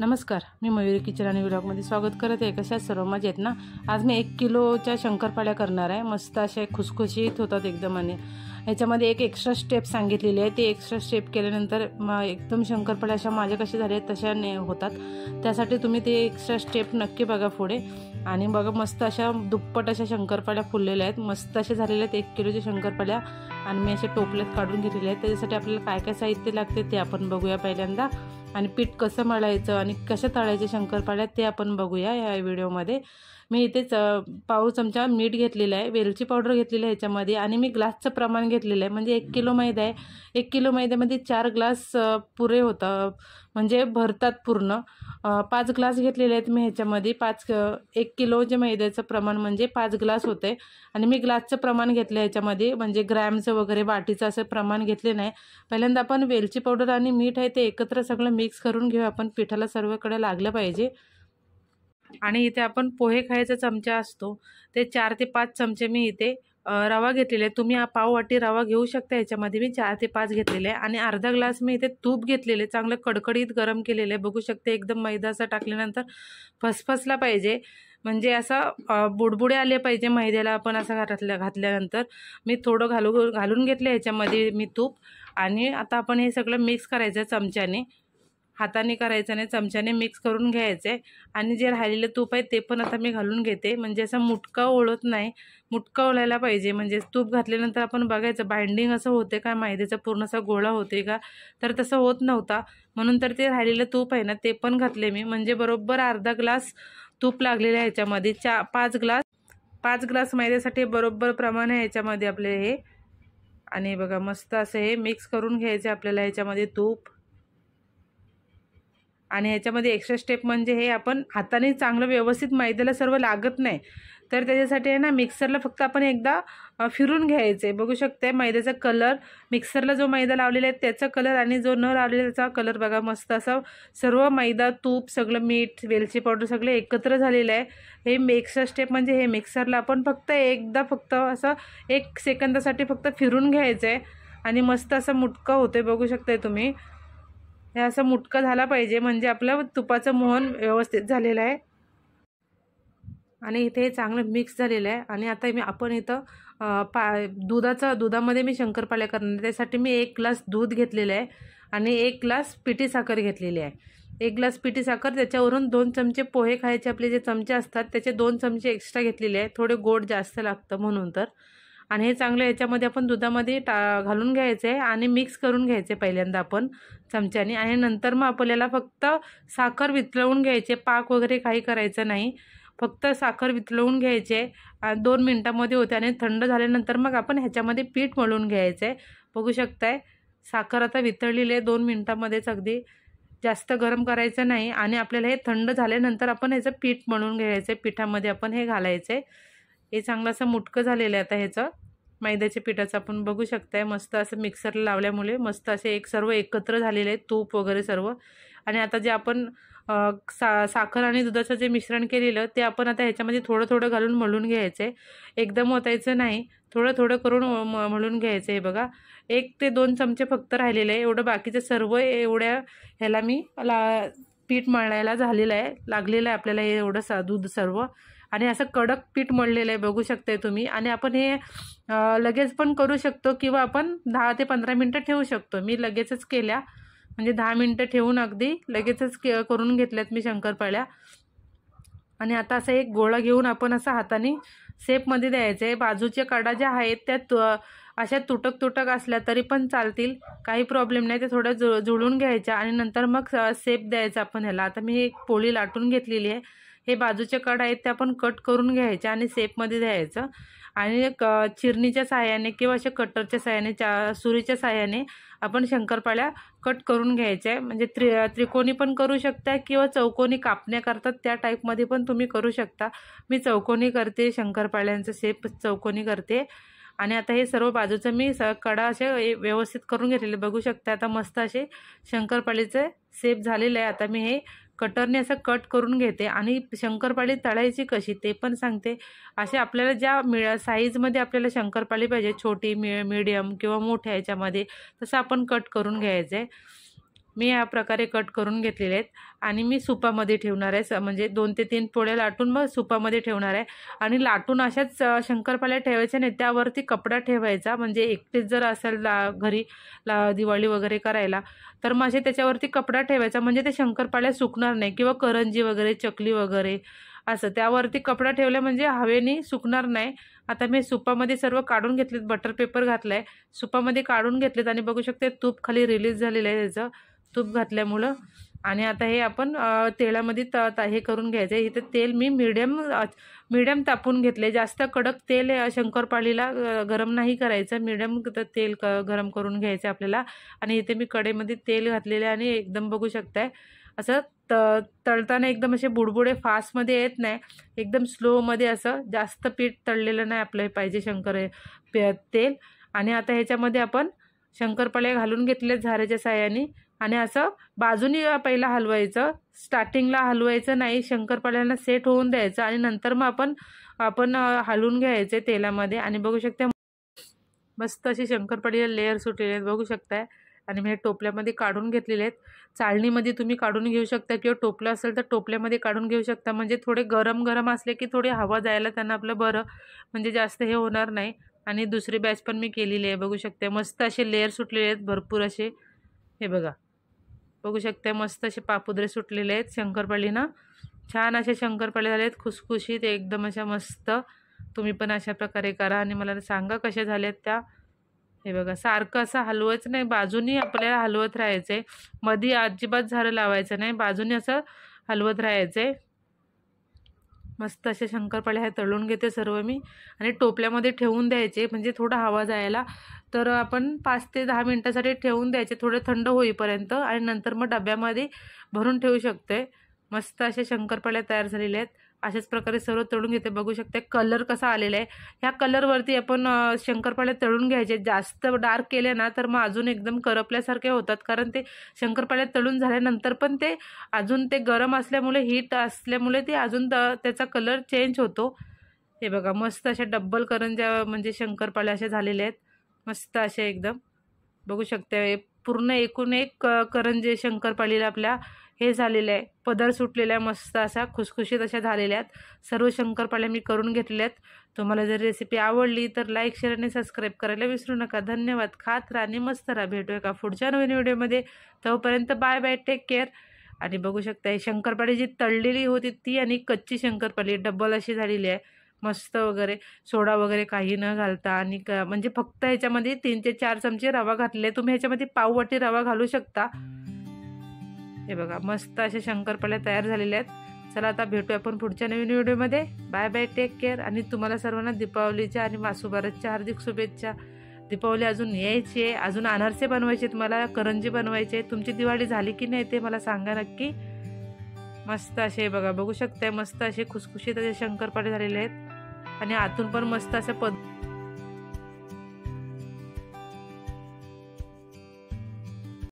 नमस्कार मी मयुरी किचन आणि विलॉगमध्ये स्वागत करत आहे कशा सर्व मजेत ना आज मी एक किलोच्या शंकरपाळ्या करणार आहे मस्त असे खुसखुशीत होतात एकदम आणि ह्याच्यामध्ये एक एक्स्ट्रा स्टेप सांगितलेली आहे ते एक्स्ट्रा स्टेप केल्यानंतर एकदम शंकरपाळ्या अशा माझ्या कशा झाल्या तशा ने होतात त्यासाठी तुम्ही ते एक्स्ट्रा स्टेप नक्की बघा पुढे आणि बघा मस्त अशा दुप्पट अशा शंकरपाळ्या फुललेल्या आहेत मस्त असे झालेले आहेत एक किलोच्या शंकरपाळ्या आणि मी अशा टोपल्यात काढून घेतलेल्या आहेत त्याच्यासाठी आपल्याला काय काय साहित्य लागते ते आपण बघूया पहिल्यांदा आणि पीठ कसं मळायचं आणि कसं तळायचे शंकरपाळ्यात ते आपण बघूया या व्हिडिओमध्ये मी इथेच पाव चमचा मीठ घेतलेलं आहे वेलची पावडर घेतलेली आहे ह्याच्यामध्ये आणि मी ग्लासचं प्रमाण घेतलेलं आहे म्हणजे एक किलो मैदा आहे एक किलो मैद्यामध्ये चार ग्लास पुरे होतं म्हणजे भरतात पूर्ण पाच ग्लास घेतलेले आहेत मी ह्याच्यामध्ये पाच एक किलो जे मैद्याचं प्रमाण म्हणजे पाच ग्लास होते आणि मी ग्लासचं प्रमाण घेतलं ह्याच्यामध्ये म्हणजे ग्रॅमचं वगैरे वाटीचं असं प्रमाण घेतले नाही पहिल्यांदा आपण वेलची पावडर आणि मीठ आहे ते एकत्र सगळं मिक्स करून घेऊ आपण पिठाला सर्वकडे लागलं पाहिजे आणि इथे आपण पोहे खायचा चमचा असतो ते चार ते पाच चमचे मी इथे रवा घेतलेला आहे तुम्ही पाव वाटी रवा घेऊ शकता याच्यामध्ये मी चार ते पाच घेतलेले आहे आणि अर्धा ग्लास मी इथे तूप घेतलेले चांगलं कडकडीत गरम केलेलं आहे बघू शकते एकदम मैदा असा टाकल्यानंतर फसफसला पाहिजे म्हणजे असं बुडबुडे आले पाहिजे मैद्याला आपण असं घातल्या घातल्यानंतर मी थोडं घालू घालून घेतलं याच्यामध्ये मी तूप आणि आता आपण हे सगळं मिक्स करायचं चमच्याने हाताने करायचं नाही चमच्याने मिक्स करून घ्यायचं आहे आणि जे राहिलेलं तूप आहे ते पण आता मी घालून घेते म्हणजे असं मुटका ओळत नाही मुटका ओलायला पाहिजे म्हणजे तूप घातल्यानंतर आपण बघायचं बाइंडिंग असं होते का मैद्याचा पूर्ण असा गोळा होते का तर तसं होत नव्हता म्हणून तर ते राहिलेलं तूप आहे ना ते पण घातले मी म्हणजे बरोबर अर्धा ग्लास तूप लागलेलं आहे ह्याच्यामध्ये चा पाच ग्लास पाच ग्लास मैद्यासाठी बरोबर प्रमाण आहे ह्याच्यामध्ये आपले हे आणि बघा मस्त असं हे मिक्स करून घ्यायचं आपल्याला ह्याच्यामध्ये तूप आणि ह्याच्यामध्ये एक्स्ट्रा स्टेप म्हणजे हे आपण हाताने चांगलं व्यवस्थित मैद्याला सर्व लागत नाही तर त्याच्यासाठी आहे ना मिक्सरला फक्त आपण एकदा फिरून घ्यायचं आहे बघू शकते मैद्याचा कलर मिक्सरला जो मैदा लावलेला आहे त्याचा कलर आणि जो न लावलेला त्याचा कलर बघा मस्त असा सर्व मैदा तूप सगळं मीठ वेलची पावडर सगळं एकत्र झालेलं आहे हे मिक्सर स्टेप म्हणजे हे मिक्सरला आपण फक्त एकदा फक्त असं एक सेकंदासाठी फक्त फिरून घ्यायचं आहे आणि मस्त असं मुटकं होतो आहे बघू शकताय तुम्ही हे असं मुटकं झाला पाहिजे म्हणजे आपलं तुपाचं मोहन व्यवस्थित झालेलं आहे आणि इथे हे चांगलं मिक्स झालेलं आहे आणि आता मी आपण इथं पा दुधाचं दुधामध्ये मी शंकरपाळ्या करणार त्यासाठी मी एक ग्लास दूध घेतलेलं आहे आणि एक ग्लास पिठी साखर घेतलेली आहे एक ग्लास पिठी साखर त्याच्यावरून दोन चमचे पोहे खायचे आपले जे चमचे असतात त्याचे दोन चमचे एक्स्ट्रा घेतलेले आहे थोडे गोड जास्त लागतं म्हणून तर आणि हे चांगलं याच्यामध्ये आपण दुधामध्ये टा घालून घ्यायचं आहे आणि मिक्स करून घ्यायचे पहिल्यांदा आपण चमच्याने आणि नंतर मग आपल्याला फक्त साखर वितळवून घ्यायचे पाक वगैरे काही करायचं नाही फक्त साखर वितळवून घ्यायचे आणि दोन मिनटामध्ये होते आणि थंड झाल्यानंतर मग आपण ह्याच्यामध्ये पीठ मळून घ्यायचं आहे बघू शकताय साखर आता वितळलेली आहे दोन मिनटामध्येच अगदी जास्त गरम करायचं नाही आणि आपल्याला हे थंड झाल्यानंतर आपण ह्याचं पीठ मळून घ्यायचं आहे पिठामध्ये आपण हे घालायचं आहे हे चांगलं असं मुटकं झालेलं आहे आता ह्याचं मैद्याच्या पिठाचं आपण बघू शकताय मस्त असं मिक्सरला लावल्यामुळे मस्त असे एक सर्व एकत्र झालेले आहेत तूप वगैरे सर्व आणि आता जे आपण सा साखर आणि दुधाचं जे मिश्रण केलेलं ते आपण आता ह्याच्यामध्ये थोडं थोडं घालून मळून घ्यायचं आहे एकदम होतायचं नाही थोडं थोडं करून मळून घ्यायचं आहे बघा एक ते दोन चमचे फक्त राहिलेले आहे एवढं बाकीचं सर्व एवढ्या ह्याला मी ला पीठ मळायला झालेलं आहे लागलेलं आहे आपल्याला हे एवढं सा दूध सर्व आणि असं कडक पीठ मळलेलं आहे बघू शकते तुम्ही आणि आपण हे लगेच पण करू शकतो किंवा आपण दहा ते पंधरा मिनटं ठेवू शकतो मी लगेचच केल्या म्हणजे दहा मिनटं ठेवून अगदी लगेचच के करून घेतल्यात मी शंकरपाळ्या आणि आता असं एक गोळा घेऊन आपण असं हाताने सेपमध्ये द्यायचं आहे बाजूच्या कडा ज्या आहेत त्या तु अशा तुटक तुटक असल्या तरी पण चालतील काही प्रॉब्लेम नाही ते थोडं जु जुळून घ्यायच्या आणि नंतर मग सेप द्यायचा आपण ह्याला आता मी एक पोळी लाटून घेतलेली आहे हे बाजूचे कड आहेत ते आपण कट करून घ्यायचे आणि सेपमध्ये द्यायचं आणि क चिरणीच्या सहाय्याने किंवा असे कटरच्या सहाय्याने चा सुरीच्या साह्याने आपण शंकरपाळ्या कट करून घ्यायच्या आहे म्हणजे त्रि त्रिकोणी पण करू शकता किंवा चौकोनी कापण्या त्या टाईपमध्ये पण तुम्ही करू शकता मी चौकोनी करते शंकरपाळ्यांचं शेप चौकोनी करते आणि आता हे सर्व बाजूचं मी स कडा असे व्यवस्थित करून घेतलेले बघू शकता आता मस्त असे शंकरपाळीचे सेप झालेलं आहे आता मी हे कटरने असं कट करून घेते आणि शंकरपाळी तळायची कशी ते पण सांगते असे आपल्याला ज्या मिळ साईजमध्ये आपल्याला शंकरपाळी पाहिजे छोटी मि मीडियम किंवा मोठ्या ह्याच्यामध्ये तसं आपण कट करून घ्यायचं आहे मी या प्रकारे कट करून घेतलेले आहेत आणि मी सुपामध्ये ठेवणार आहे म्हणजे दोन ते तीन पोळ्या लाटून मग सुपामध्ये ठेवणार आहे आणि लाटून अशाच शंकरपाल्या ठेवायच्या नाही त्यावरती कपडा ठेवायचा म्हणजे एकटेच जर असेल ला घरी ला दिवाळी वगैरे करायला तर मग असे त्याच्यावरती कपडा ठेवायचा म्हणजे ते शंकरपाल्या सुकणार नाही किंवा करंजी वगैरे चकली वगैरे असं त्यावरती कपडा ठेवला म्हणजे हवेने सुकणार नाही आता मी सुपामध्ये सर्व काढून घेतलेत बटर पेपर घातला आहे सुपामध्ये काढून घेतलेत आणि बघू शकते तूप खाली रिलीज झालेलं आहे त्याचं तूप घातल्यामुळं आणि आता हे आपण तेलामध्ये त हे करून घ्यायचं आहे इथे तेल मी मिडियम मिडियम तापून घेतले जास्त कडक तेल शंकरपाळीला गरम नाही करायचं मिडियम तेल क गरम करून घ्यायचं आपल्याला आणि इथे मी कडेमध्ये तेल घातलेले आणि एकदम बघू शकताय असं त तळताना एकदम असे बुडबुडे फास्टमध्ये येत नाही एकदम स्लोमध्ये असं जास्त पीठ तळलेलं नाही आपलं पाहिजे शंकर तेल आणि आता ह्याच्यामध्ये आपण शंकरपाळ्या घालून घेतले झाऱ्याच्या साह्याने आणि असं बाजूनी पहिला हलवायचं स्टार्टिंगला हलवायचं नाही शंकरपाळ्यांना सेट होऊन द्यायचं आणि नंतर मग आपण आपण हलवून घ्यायचे तेलामध्ये आणि बघू शकता मस्त अशी शंकरपाळीला लेअर सुटलेले आहेत बघू शकताय आणि मी हे टोपल्यामध्ये काढून घेतलेले आहेत चाळणीमध्ये तुम्ही काढून घेऊ शकता किंवा टोपलं असेल तर टोपल्यामध्ये काढून घेऊ शकता म्हणजे थोडे गरम गरम असले की थोडी हवा जायला त्यांना आपलं बरं म्हणजे जास्त हे होणार नाही आणि दुसरी बॅच पण मी केलेली आहे बघू शकते मस्त असे लेअर सुटलेले आहेत भरपूर असे हे बघा बघू शकता मस्त असे पापुद्रे सुटलेले आहेत शंकरपाळीनं छान असे शंकरपाळे झाले आहेत खुसखुशीत एकदम अशा मस्त तुम्ही पण अशा प्रकारे करा आणि मला सांगा कशा झालेत त्या हे बघा सारखं असं हलवच नाही बाजूनी आपल्याला हलवत राहायचं आहे मधी अजिबात झाडं लावायचं नाही बाजूनी असं हलवत राहायचं आहे मस्त असे शंकरपाळे हे तळून घेते सर्व मी आणि टोपल्यामध्ये ठेवून द्यायचे म्हणजे थोडा हवा जायला तर आपण पाच ते दहा मिनटासाठी ठेवून द्यायचे थोडे थंड होईपर्यंत आणि नंतर मग डब्यामध्ये भरून ठेवू शकते मस्त असे शंकरपाळे तयार झालेले आहेत अशाच प्रकारे सर्व तळून घेते बघू शकते कलर कसा आलेला आहे ह्या कलरवरती आपण शंकरपाळे तळून घ्यायचे जास्त डार्क केले ना तर मग अजून एकदम करपल्यासारखे होतात कारण ते शंकरपाळे तळून झाल्यानंतर पण ते अजून ते गरम असल्यामुळे हीट असल्यामुळे ते अजून त्याचा कलर चेंज होतो हे बघा मस्त अशा डब्बल करंज्या म्हणजे शंकरपाळे असे झालेले आहेत मस्त असे एकदम बघू शकते पूर्ण एकूण एक करंजे शंकरपाळीला आपल्या हे झालेलं आहे पदर सुटलेलं आहे मस्त असा खुसखुशीत अशा झालेल्या आहेत सर्व शंकरपाळ्या मी करून घेतलेल्या आहेत तुम्हाला जर रेसिपी आवडली तर लाईक शेअर आणि सबस्क्राईब करायला विसरू नका धन्यवाद खात राहा आणि मस्त राहा भेटू एका पुढच्या नवीन व्हिडिओमध्ये तोपर्यंत बाय बाय टेक केअर आणि बघू शकता शंकरपाळी जी तळलेली होती ती आणि कच्ची शंकरपाळी डब्बल अशी झालेली आहे मस्त वगैरे सोडा वगैरे काही न घालता आणि म्हणजे फक्त ह्याच्यामध्ये तीन ते चार चमचे रवा घातले तुम्ही ह्याच्यामध्ये पाववाटी रवा घालू शकता हे बघा मस्त असे शंकरपाळ्या तयार झालेल्या आहेत चला आता भेटूया आपण पुढच्या नवीन व्हिडिओमध्ये बाय बाय टेक केअर आणि तुम्हाला सर्वांना दीपावलीच्या आणि वासुभारतच्या हार्दिक शुभेच्छा दीपावली अजून यायची आहे अजून अनारसे बनवायचे आहेत मला करंजी बनवायचे आहे तुमची दिवाळी झाली की नाही ते मला सांगा नक्की मस्त असे बघा बघू शकते मस्त असे खुसखुशीत असे शंकरपाळे झालेले आहेत आणि आतून पण मस्त असं पद